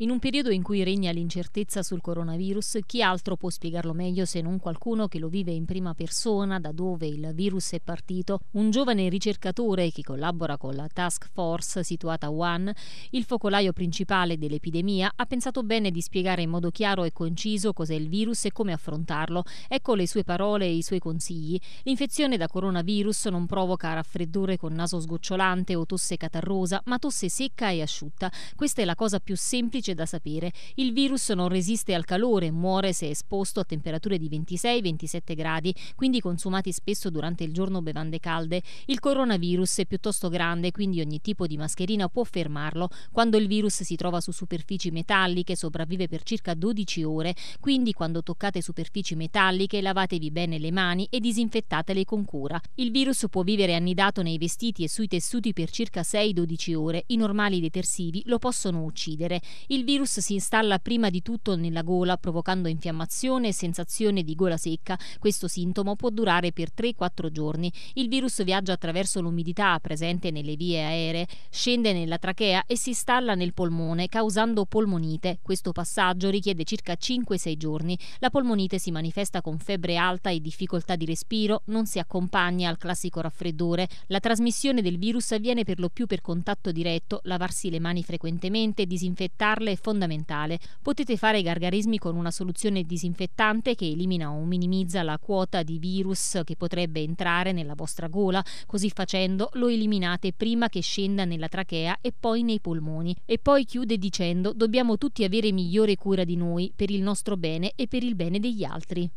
In un periodo in cui regna l'incertezza sul coronavirus, chi altro può spiegarlo meglio se non qualcuno che lo vive in prima persona, da dove il virus è partito, un giovane ricercatore che collabora con la task force situata a Wuhan, il focolaio principale dell'epidemia, ha pensato bene di spiegare in modo chiaro e conciso cos'è il virus e come affrontarlo. Ecco le sue parole e i suoi consigli. L'infezione da coronavirus non provoca raffreddore con naso sgocciolante o tosse catarrosa, ma tosse secca e asciutta. Questa è la cosa più semplice difficile da sapere. Il virus non resiste al calore, muore se esposto a temperature di 26-27 gradi, quindi consumati spesso durante il giorno bevande calde. Il coronavirus è piuttosto grande, quindi ogni tipo di mascherina può fermarlo. Quando il virus si trova su superfici metalliche sopravvive per circa 12 ore, quindi quando toccate superfici metalliche lavatevi bene le mani e disinfettatele con cura. Il virus può vivere annidato nei vestiti e sui tessuti per circa 6-12 ore. I normali detersivi lo possono uccidere. Il il virus si installa prima di tutto nella gola, provocando infiammazione e sensazione di gola secca. Questo sintomo può durare per 3-4 giorni. Il virus viaggia attraverso l'umidità presente nelle vie aeree, scende nella trachea e si installa nel polmone, causando polmonite. Questo passaggio richiede circa 5-6 giorni. La polmonite si manifesta con febbre alta e difficoltà di respiro, non si accompagna al classico raffreddore. La trasmissione del virus avviene per lo più per contatto diretto, lavarsi le mani frequentemente, disinfettarle è fondamentale. Potete fare i gargarismi con una soluzione disinfettante che elimina o minimizza la quota di virus che potrebbe entrare nella vostra gola, così facendo lo eliminate prima che scenda nella trachea e poi nei polmoni. E poi chiude dicendo dobbiamo tutti avere migliore cura di noi per il nostro bene e per il bene degli altri.